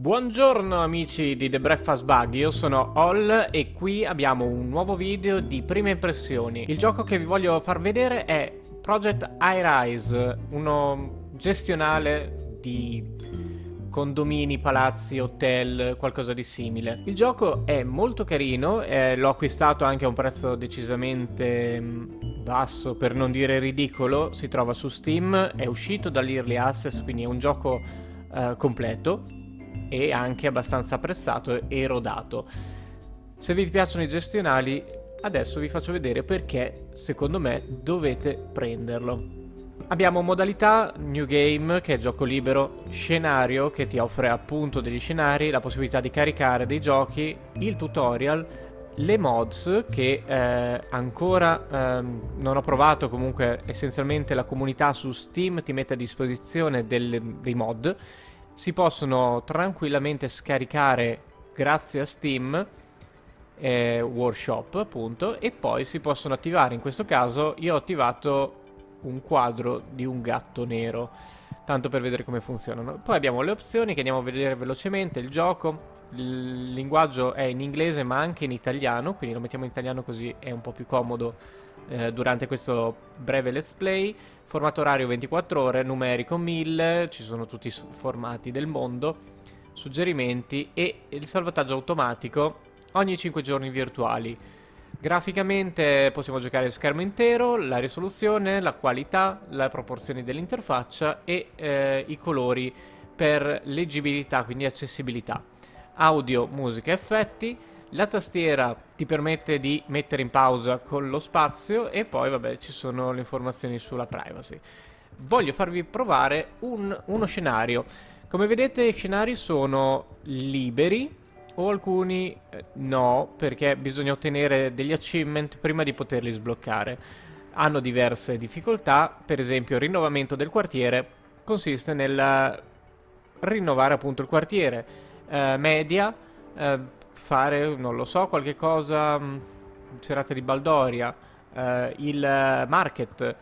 Buongiorno amici di The Breakfast Bug, io sono Ol e qui abbiamo un nuovo video di prime impressioni. Il gioco che vi voglio far vedere è Project iRise, uno gestionale di condomini, palazzi, hotel, qualcosa di simile. Il gioco è molto carino, eh, l'ho acquistato anche a un prezzo decisamente mm, basso, per non dire ridicolo, si trova su Steam, è uscito dall'Early Access, quindi è un gioco eh, completo e anche abbastanza apprezzato e rodato. Se vi piacciono i gestionali, adesso vi faccio vedere perché, secondo me, dovete prenderlo. Abbiamo modalità New Game, che è gioco libero, scenario, che ti offre appunto degli scenari, la possibilità di caricare dei giochi, il tutorial, le mods che eh, ancora eh, non ho provato, comunque essenzialmente la comunità su Steam ti mette a disposizione del, dei mod si possono tranquillamente scaricare grazie a Steam eh, Workshop appunto e poi si possono attivare in questo caso io ho attivato un quadro di un gatto nero tanto per vedere come funzionano poi abbiamo le opzioni che andiamo a vedere velocemente il gioco il linguaggio è in inglese ma anche in italiano quindi lo mettiamo in italiano così è un po' più comodo eh, durante questo breve let's play. Formato orario 24 ore, numerico 1000, ci sono tutti i formati del mondo, suggerimenti e il salvataggio automatico ogni 5 giorni virtuali. Graficamente possiamo giocare il schermo intero, la risoluzione, la qualità, le proporzioni dell'interfaccia e eh, i colori per leggibilità, quindi accessibilità. Audio, musica, effetti la tastiera ti permette di mettere in pausa con lo spazio e poi vabbè ci sono le informazioni sulla privacy. Voglio farvi provare un, uno scenario. Come vedete i scenari sono liberi o alcuni eh, no perché bisogna ottenere degli achievement prima di poterli sbloccare. Hanno diverse difficoltà, per esempio il rinnovamento del quartiere consiste nel rinnovare appunto il quartiere. Eh, media eh, fare, non lo so, qualche cosa, mm, serata di Baldoria, eh, il market,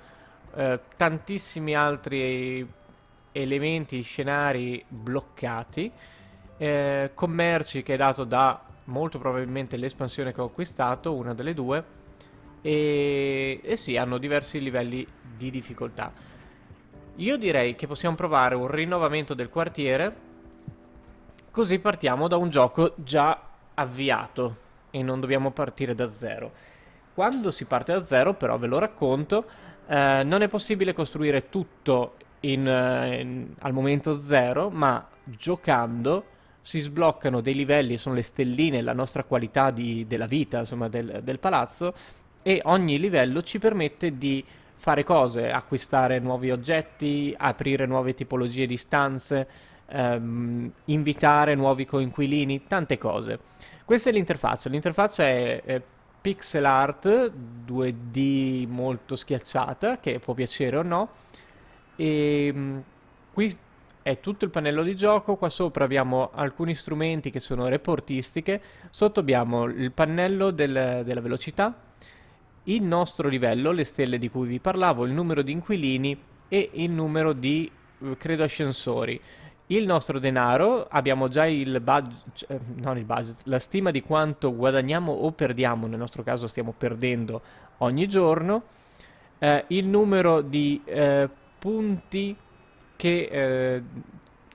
eh, tantissimi altri elementi, scenari bloccati, eh, commerci che è dato da molto probabilmente l'espansione che ho acquistato, una delle due, e, e sì, hanno diversi livelli di difficoltà. Io direi che possiamo provare un rinnovamento del quartiere, così partiamo da un gioco già avviato e non dobbiamo partire da zero. Quando si parte da zero, però ve lo racconto, eh, non è possibile costruire tutto in, eh, in, al momento zero, ma giocando si sbloccano dei livelli, sono le stelline, la nostra qualità di, della vita, insomma, del, del palazzo, e ogni livello ci permette di fare cose, acquistare nuovi oggetti, aprire nuove tipologie di stanze, ehm, invitare nuovi coinquilini, tante cose. Questa è l'interfaccia, l'interfaccia è, è pixel art 2D molto schiacciata, che può piacere o no, e ehm, mh, qui è tutto il pannello di gioco, qua sopra abbiamo alcuni strumenti che sono reportistiche, sotto abbiamo il pannello del, della velocità, il nostro livello, le stelle di cui vi parlavo, il numero di inquilini e il numero di, eh, credo, ascensori il nostro denaro, abbiamo già il budget, eh, non il budget, la stima di quanto guadagniamo o perdiamo, nel nostro caso stiamo perdendo ogni giorno, eh, il numero di eh, punti che eh,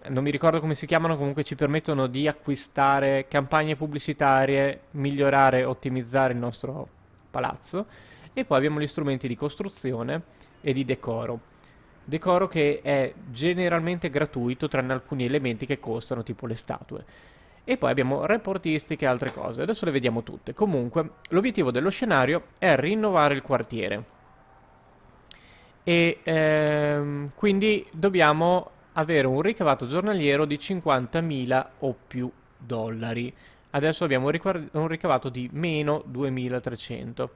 non mi ricordo come si chiamano, comunque ci permettono di acquistare campagne pubblicitarie, migliorare, ottimizzare il nostro palazzo e poi abbiamo gli strumenti di costruzione e di decoro. Decoro che è generalmente gratuito tranne alcuni elementi che costano, tipo le statue. E poi abbiamo reportistiche e altre cose, adesso le vediamo tutte. Comunque, l'obiettivo dello scenario è rinnovare il quartiere. E ehm, quindi dobbiamo avere un ricavato giornaliero di 50.000 o più dollari. Adesso abbiamo un ricavato di meno 2.300.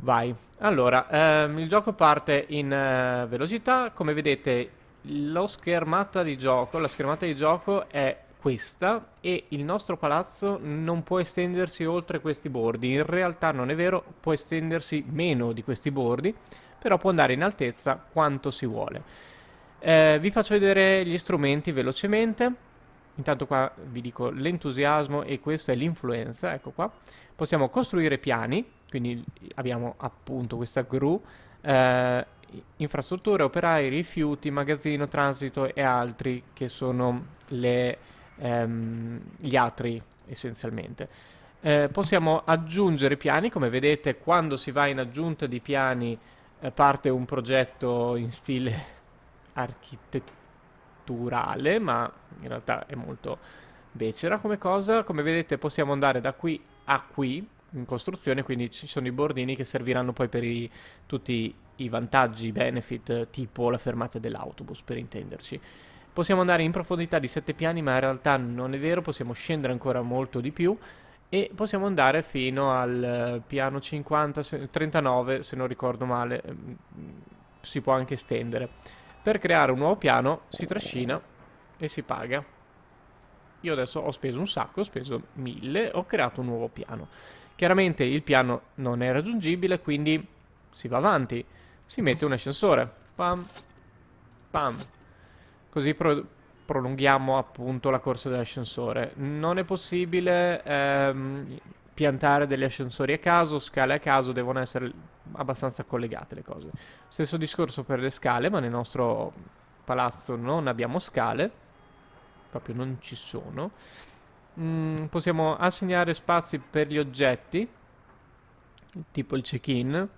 Vai. Allora, ehm, il gioco parte in eh, velocità. Come vedete, lo schermata di gioco, la schermata di gioco è questa e il nostro palazzo non può estendersi oltre questi bordi. In realtà non è vero, può estendersi meno di questi bordi, però può andare in altezza quanto si vuole. Eh, vi faccio vedere gli strumenti velocemente. Intanto qua vi dico l'entusiasmo e questa è l'influenza, ecco qua. Possiamo costruire piani, quindi abbiamo appunto questa gru, eh, infrastrutture, operai, rifiuti, magazzino, transito e altri che sono le, ehm, gli atri essenzialmente. Eh, possiamo aggiungere piani, come vedete quando si va in aggiunta di piani eh, parte un progetto in stile architetturale, ma in realtà è molto becera come cosa. Come vedete possiamo andare da qui a qui, in costruzione, quindi ci sono i bordini che serviranno poi per i, tutti i vantaggi, i benefit, tipo la fermata dell'autobus, per intenderci. Possiamo andare in profondità di 7 piani, ma in realtà non è vero, possiamo scendere ancora molto di più e possiamo andare fino al eh, piano 50, 39, se non ricordo male, ehm, si può anche estendere. Per creare un nuovo piano si trascina e si paga. Io adesso ho speso un sacco, ho speso 1000, ho creato un nuovo piano. Chiaramente il piano non è raggiungibile, quindi si va avanti. Si mette un ascensore. Pam, pam. Così pro prolunghiamo appunto la corsa dell'ascensore. Non è possibile ehm, piantare degli ascensori a caso, scale a caso, devono essere abbastanza collegate le cose. Stesso discorso per le scale, ma nel nostro palazzo non abbiamo scale. Proprio non ci sono mm, possiamo assegnare spazi per gli oggetti, tipo il check-in,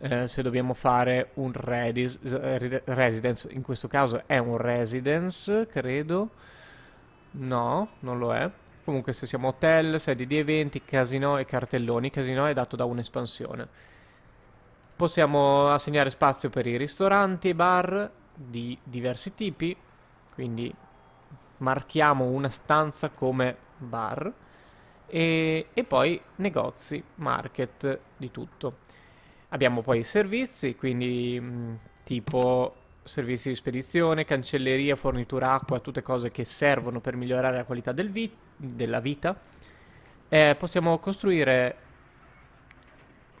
eh, se dobbiamo fare un redis, eh, residence, in questo caso è un residence, credo. No, non lo è. Comunque se siamo hotel, sedi di eventi, casino e cartelloni, casino è dato da un'espansione. Possiamo assegnare spazio per i ristoranti, bar di diversi tipi, quindi marchiamo una stanza come bar e, e poi negozi, market, di tutto. Abbiamo poi i servizi, quindi mm, tipo servizi di spedizione, cancelleria, fornitura acqua, tutte cose che servono per migliorare la qualità del vi della vita. Eh, possiamo costruire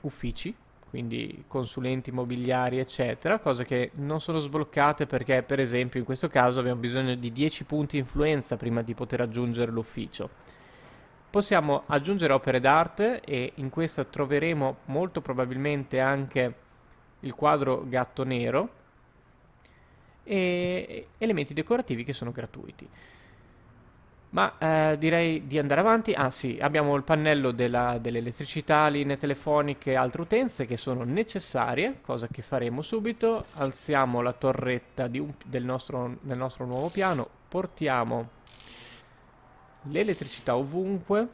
uffici quindi consulenti immobiliari eccetera, cose che non sono sbloccate perché per esempio in questo caso abbiamo bisogno di 10 punti influenza prima di poter aggiungere l'ufficio. Possiamo aggiungere opere d'arte e in questa troveremo molto probabilmente anche il quadro gatto nero e elementi decorativi che sono gratuiti. Ma eh, direi di andare avanti. Ah sì, abbiamo il pannello dell'elettricità, linee telefoniche e altre utenze che sono necessarie, cosa che faremo subito. Alziamo la torretta un, del nostro, nel nostro nuovo piano, portiamo l'elettricità ovunque,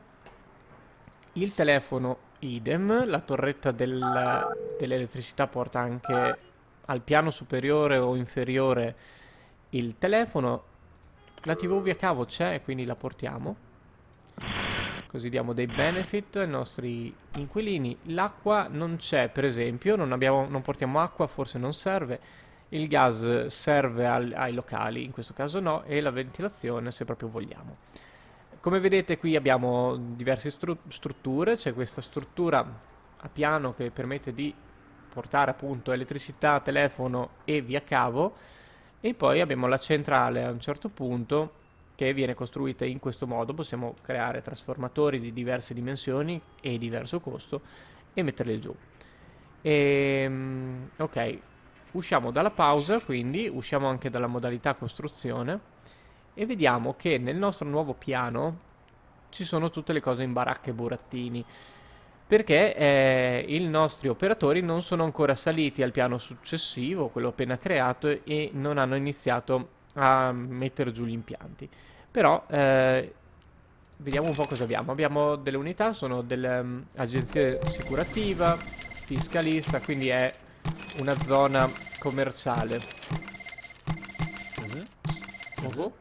il telefono idem, la torretta del, dell'elettricità porta anche al piano superiore o inferiore il telefono la tv via cavo c'è, quindi la portiamo. Così diamo dei benefit ai nostri inquilini. L'acqua non c'è, per esempio. Non, abbiamo, non, portiamo acqua, forse non serve. Il gas serve al, ai locali, in questo caso no. E la ventilazione, se proprio vogliamo. Come vedete qui abbiamo diverse stru strutture. C'è questa struttura a piano che permette di portare appunto elettricità, telefono e via cavo e poi abbiamo la centrale a un certo punto che viene costruita in questo modo. Possiamo creare trasformatori di diverse dimensioni e diverso costo e metterli giù. E, ehm, ok, usciamo dalla pausa, quindi usciamo anche dalla modalità costruzione e vediamo che nel nostro nuovo piano ci sono tutte le cose in baracche e burattini perché eh, i nostri operatori non sono ancora saliti al piano successivo, quello appena creato, e non hanno iniziato a mettere giù gli impianti. Però eh, vediamo un po' cosa abbiamo. Abbiamo delle unità, sono dell'agenzia mm, um, assicurativa, fiscalista, quindi è una zona commerciale. Oh,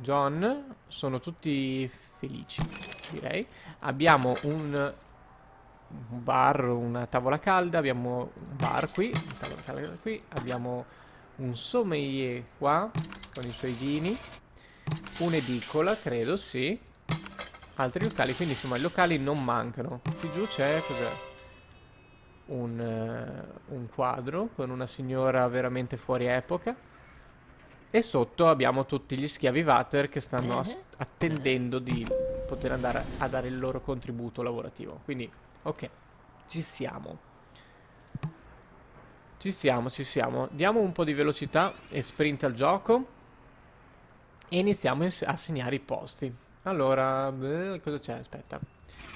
John, sono tutti felici, direi. Abbiamo un un bar, una tavola calda, abbiamo un bar qui, tavola calda qui, abbiamo un sommelier qua con i suoi vini, un'edicola credo, sì, altri locali, quindi insomma i locali non mancano. Qui giù c'è un, uh, un quadro con una signora veramente fuori epoca. E sotto abbiamo tutti gli schiavi Vater che stanno eh. attendendo di poter andare a dare il loro contributo lavorativo. Quindi Ok, ci siamo. Ci siamo, ci siamo. Diamo un po' di velocità e sprint al gioco. E iniziamo a segnare i posti. Allora, beh, cosa c'è? Aspetta.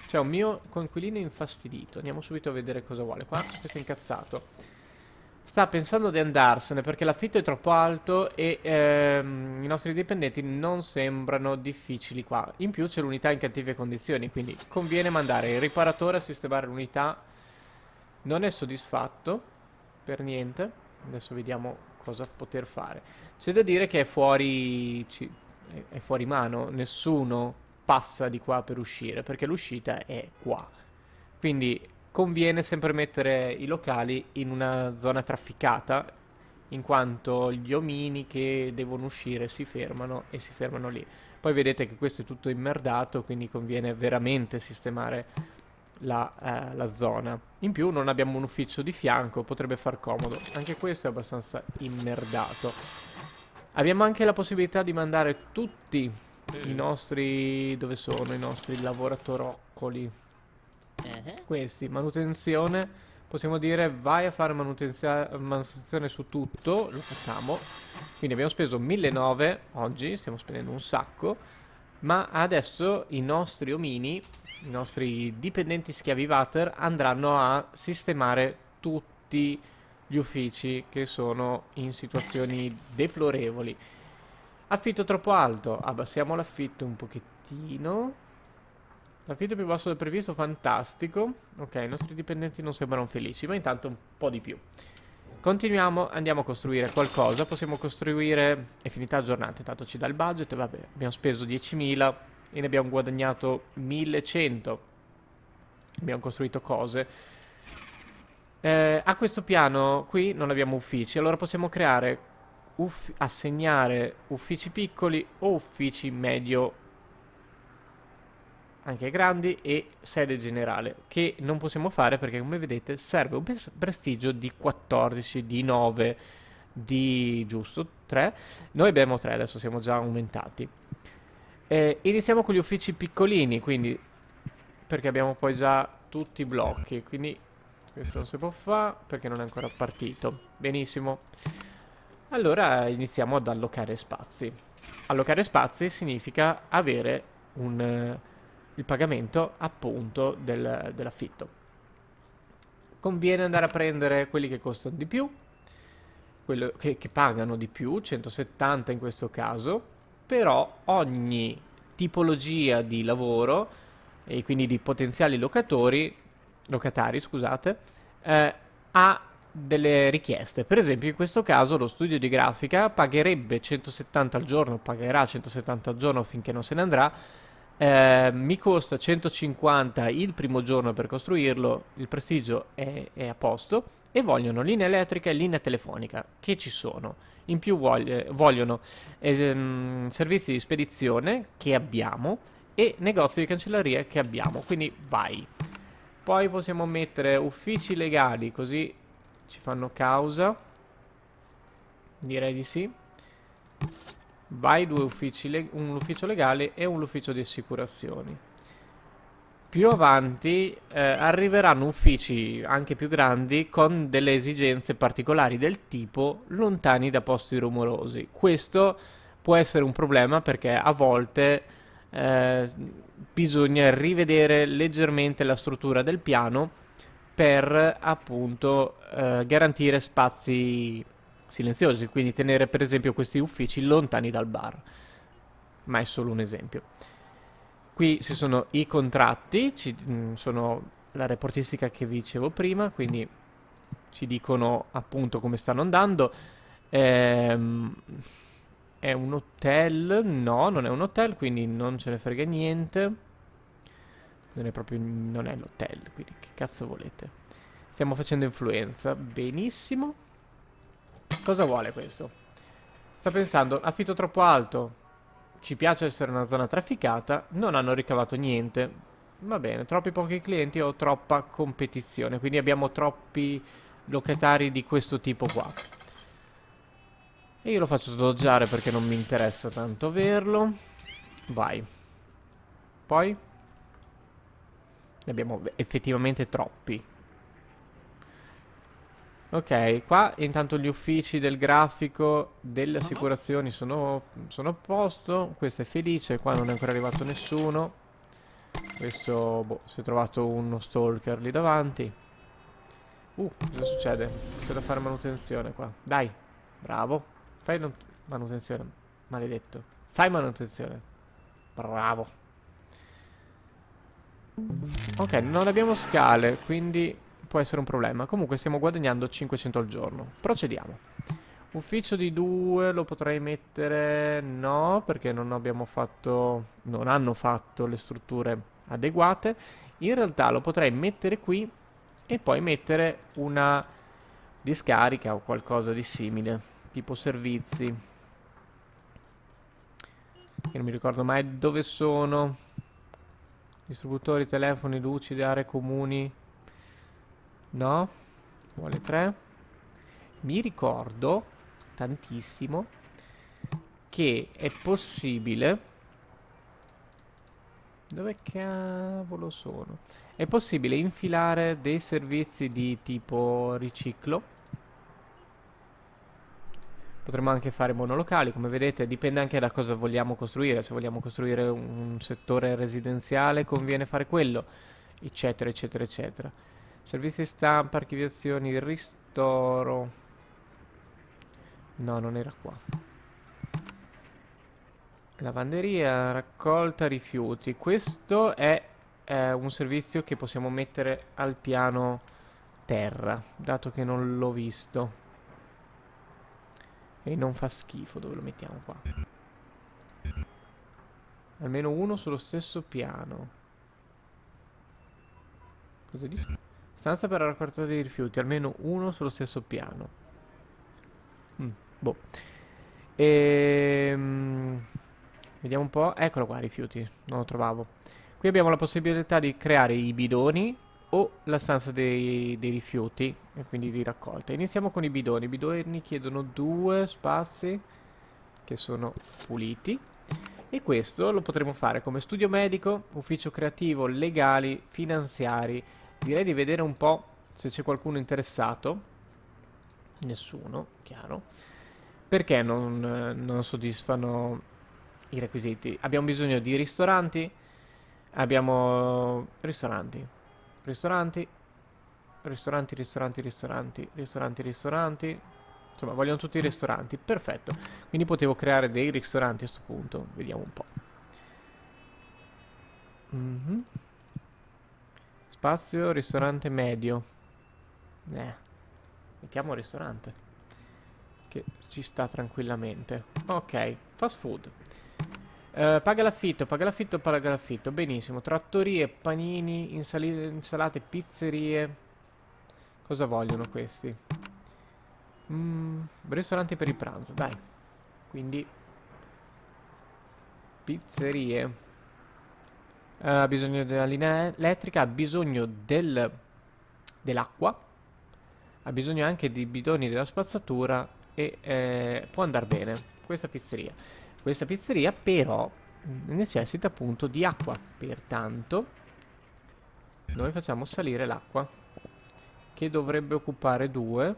C'è un mio coinquilino infastidito. Andiamo subito a vedere cosa vuole. Qua questo è incazzato sta pensando di andarsene perché l'affitto è troppo alto e ehm, i nostri dipendenti non sembrano difficili qua. In più c'è l'unità in cattive condizioni, quindi conviene mandare il riparatore a sistemare l'unità. Non è soddisfatto per niente. Adesso vediamo cosa poter fare. C'è da dire che è fuori, è fuori mano, nessuno passa di qua per uscire perché l'uscita è qua. Quindi conviene sempre mettere i locali in una zona trafficata, in quanto gli omini che devono uscire si fermano e si fermano lì. Poi vedete che questo è tutto immerdato, quindi conviene veramente sistemare la, eh, la zona. In più non abbiamo un ufficio di fianco, potrebbe far comodo. Anche questo è abbastanza immerdato. Abbiamo anche la possibilità di mandare tutti i nostri... dove sono i nostri lavoratoroccoli? Eh? questi, manutenzione, possiamo dire vai a fare manutenzione su tutto, lo facciamo. Quindi abbiamo speso 1.900 oggi, stiamo spendendo un sacco, ma adesso i nostri omini, i nostri dipendenti schiavi schiavivater andranno a sistemare tutti gli uffici che sono in situazioni deplorevoli. Affitto troppo alto, abbassiamo l'affitto un pochettino. L'affitto più basso del previsto, fantastico. Ok, i nostri dipendenti non sembrano felici, ma intanto un po' di più. Continuiamo, andiamo a costruire qualcosa. Possiamo costruire... È finita la giornata, intanto ci dà il budget. Vabbè, abbiamo speso 10.000 e ne abbiamo guadagnato 1.100. Abbiamo costruito cose. Eh, a questo piano qui non abbiamo uffici, allora possiamo creare... Uf assegnare uffici piccoli o uffici medio anche grandi e sede generale che non possiamo fare perché come vedete serve un prestigio di 14 di 9 di giusto 3 noi abbiamo 3 adesso siamo già aumentati eh, iniziamo con gli uffici piccolini quindi perché abbiamo poi già tutti i blocchi quindi questo non si può fare perché non è ancora partito benissimo allora iniziamo ad allocare spazi allocare spazi significa avere un il pagamento appunto del, dell'affitto. Conviene andare a prendere quelli che costano di più, quello che, che pagano di più, 170 in questo caso, però ogni tipologia di lavoro e quindi di potenziali locatori, locatari, scusate, eh, ha delle richieste. Per esempio, in questo caso lo studio di grafica pagherebbe 170 al giorno, pagherà 170 al giorno finché non se ne andrà eh, mi costa 150 il primo giorno per costruirlo, il prestigio è, è, a posto e vogliono linea elettrica e linea telefonica che ci sono. In più vogl vogliono ehm, servizi di spedizione che abbiamo e negozi di cancelleria che abbiamo, quindi vai. Poi possiamo mettere uffici legali così ci fanno causa. Direi di sì vai due uffici, un ufficio legale e un ufficio di assicurazioni. Più avanti eh, arriveranno uffici anche più grandi con delle esigenze particolari del tipo lontani da posti rumorosi. Questo può essere un problema perché a volte eh, bisogna rivedere leggermente la struttura del piano per appunto eh, garantire spazi silenziosi, quindi tenere per esempio questi uffici lontani dal bar. Ma è solo un esempio. Qui ci sono i contratti, ci, mh, mm, sono la reportistica che vi dicevo prima, quindi ci dicono appunto come stanno andando. Ehm, è un hotel? No, non è un hotel, quindi non ce ne frega niente. Non è proprio, non è l'hotel, quindi che cazzo volete? Stiamo facendo influenza, benissimo. Cosa vuole questo? Sta pensando, affitto troppo alto. Ci piace essere una zona trafficata. Non hanno ricavato niente. Va bene, troppi pochi clienti o troppa competizione. Quindi abbiamo troppi locatari di questo tipo qua. E io lo faccio sloggiare perché non mi interessa tanto averlo. Vai. Poi? Ne abbiamo effettivamente troppi. Ok, qua intanto gli uffici del grafico delle ah. assicurazioni sono, sono a posto, questo è felice, qua non è ancora arrivato nessuno. Questo, boh, si è trovato uno stalker lì davanti. Uh, cosa succede? C'è da fare manutenzione qua. Dai, bravo. Fai manutenzione, maledetto. Fai manutenzione. Bravo. Ok, non abbiamo scale, quindi può essere un problema. Comunque stiamo guadagnando 500 al giorno. Procediamo. Ufficio di 2 lo potrei mettere... No, perché non abbiamo fatto... Non hanno fatto le strutture adeguate. In realtà lo potrei mettere qui e poi mettere una discarica o qualcosa di simile. Tipo servizi. Io non mi ricordo mai dove sono. Distributori, telefoni, luci, aree comuni. No? Vuole 3. Mi ricordo tantissimo che è possibile... Dove cavolo sono? È possibile infilare dei servizi di tipo riciclo. Potremmo anche fare monolocali, come vedete dipende anche da cosa vogliamo costruire. Se vogliamo costruire un settore residenziale conviene fare quello, eccetera, eccetera, eccetera. Servizi stampa, archiviazioni, ristoro. No, non era qua. Lavanderia, raccolta rifiuti. Questo è eh, un servizio che possiamo mettere al piano terra, dato che non l'ho visto. E non fa schifo dove lo mettiamo qua. Almeno uno sullo stesso piano. Cosa dici? Stanza per raccolta dei rifiuti, almeno uno sullo stesso piano. Mm, boh. Ehm, vediamo un po'. Eccolo qua, rifiuti. Non lo trovavo. Qui abbiamo la possibilità di creare i bidoni o la stanza dei, dei rifiuti e quindi di raccolta. Iniziamo con i bidoni. I bidoni chiedono due spazi che sono puliti. E questo lo potremo fare come studio medico, ufficio creativo, legali, finanziari, Direi di vedere un po' se c'è qualcuno interessato. Nessuno, chiaro. Perché non, non soddisfano i requisiti? Abbiamo bisogno di ristoranti. Abbiamo ristoranti. Ristoranti. Ristoranti, ristoranti, ristoranti, ristoranti, ristoranti. Insomma, vogliono tutti i ristoranti. Perfetto. Quindi potevo creare dei ristoranti a questo punto. Vediamo un po'. Mm Spazio, ristorante medio. Eh. Mettiamo un ristorante. Che ci sta tranquillamente. Ok, fast food. Uh, paga l'affitto, paga l'affitto, paga l'affitto. Benissimo. Trattorie, panini, insalate, pizzerie. Cosa vogliono questi? Mm, ristorante per il pranzo, dai. Quindi... Pizzerie. Eh, ha bisogno della linea elettrica, ha bisogno del, dell'acqua, ha bisogno anche di bidoni della spazzatura e eh, può andare bene questa pizzeria. Questa pizzeria però necessita appunto di acqua, pertanto noi facciamo salire l'acqua che dovrebbe occupare due.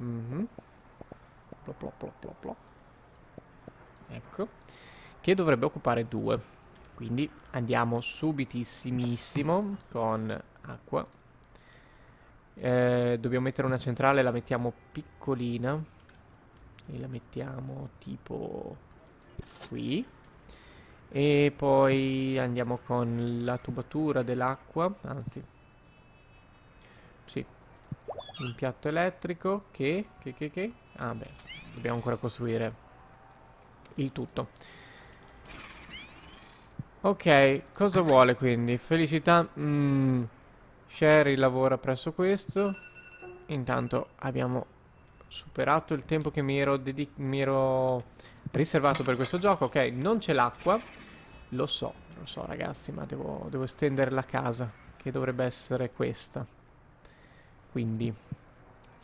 Mm -hmm. plop, plop, plop, ecco, che dovrebbe occupare due. Quindi andiamo subitissimissimo con acqua. Eh, dobbiamo mettere una centrale, la mettiamo piccolina. E la mettiamo tipo qui. E poi andiamo con la tubatura dell'acqua, anzi. Sì. Un piatto elettrico che, che, che, che. Ah beh, dobbiamo ancora costruire il tutto. Ok, cosa vuole quindi? Felicità... Mm. Sherry lavora presso questo. Intanto abbiamo superato il tempo che mi ero, mi ero riservato per questo gioco. Ok, non c'è l'acqua. Lo so, lo so ragazzi, ma devo, devo estendere la casa, che dovrebbe essere questa. Quindi,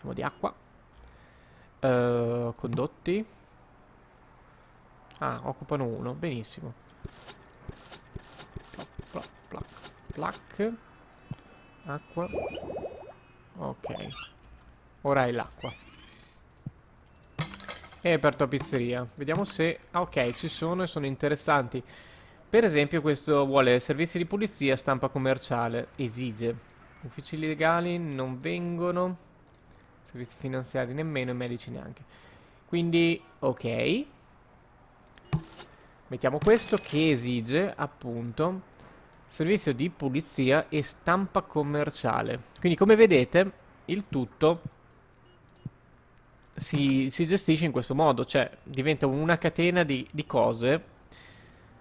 andiamo di acqua. Uh, condotti. Ah, occupano uno, benissimo. Plac. Acqua. Ok. Ora è l'acqua. E per a pizzeria. Vediamo se... Ah, ok, ci sono e sono interessanti. Per esempio questo vuole servizi di pulizia, stampa commerciale. Esige. Uffici legali non vengono. Servizi finanziari nemmeno e medici neanche. Quindi, ok. Mettiamo questo che esige, appunto servizio di pulizia e stampa commerciale. Quindi come vedete il tutto si, si gestisce in questo modo, cioè diventa una catena di, di cose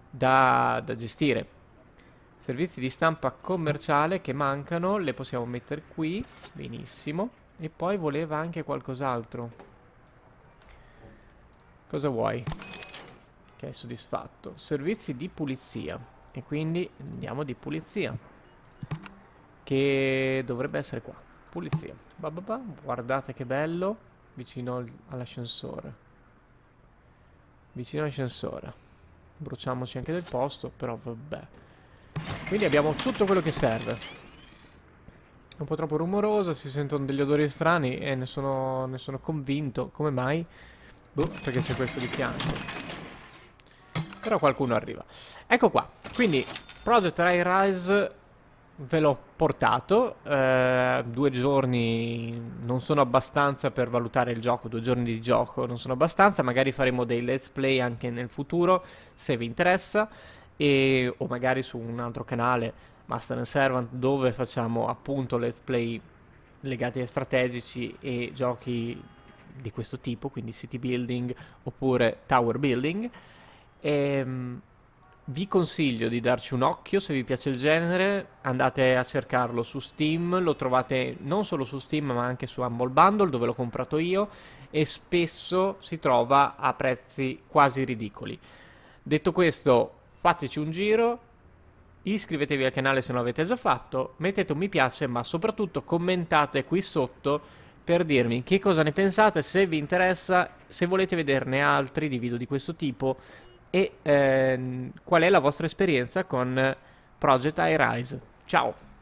da, da gestire. Servizi di stampa commerciale che mancano, le possiamo mettere qui, benissimo. E poi voleva anche qualcos'altro. Cosa vuoi? Che è soddisfatto. Servizi di pulizia. E quindi andiamo di pulizia. Che dovrebbe essere qua. Pulizia. Ba ba ba. Guardate che bello. Vicino all'ascensore. Vicino all'ascensore. Bruciamoci anche del posto, però vabbè. Quindi abbiamo tutto quello che serve un po' troppo rumoroso, si sentono degli odori strani e ne sono, ne sono convinto. Come mai? Boh, perché c'è questo di fianco. Però qualcuno arriva. Ecco qua. Quindi, Project Rise ve l'ho portato, eh, due giorni non sono abbastanza per valutare il gioco, due giorni di gioco non sono abbastanza, magari faremo dei let's play anche nel futuro, se vi interessa, e, o magari su un altro canale, Master and Servant, dove facciamo appunto let's play legati a strategici e giochi di questo tipo, quindi city building oppure tower building. E, ehm, vi consiglio di darci un occhio se vi piace il genere, andate a cercarlo su Steam, lo trovate non solo su Steam ma anche su Humble Bundle dove l'ho comprato io e spesso si trova a prezzi quasi ridicoli. Detto questo, fateci un giro, iscrivetevi al canale se non l'avete già fatto, mettete un mi piace ma soprattutto commentate qui sotto per dirmi che cosa ne pensate, se vi interessa, se volete vederne altri di video di questo tipo e ehm, qual è la vostra esperienza con Project iRise. Ciao!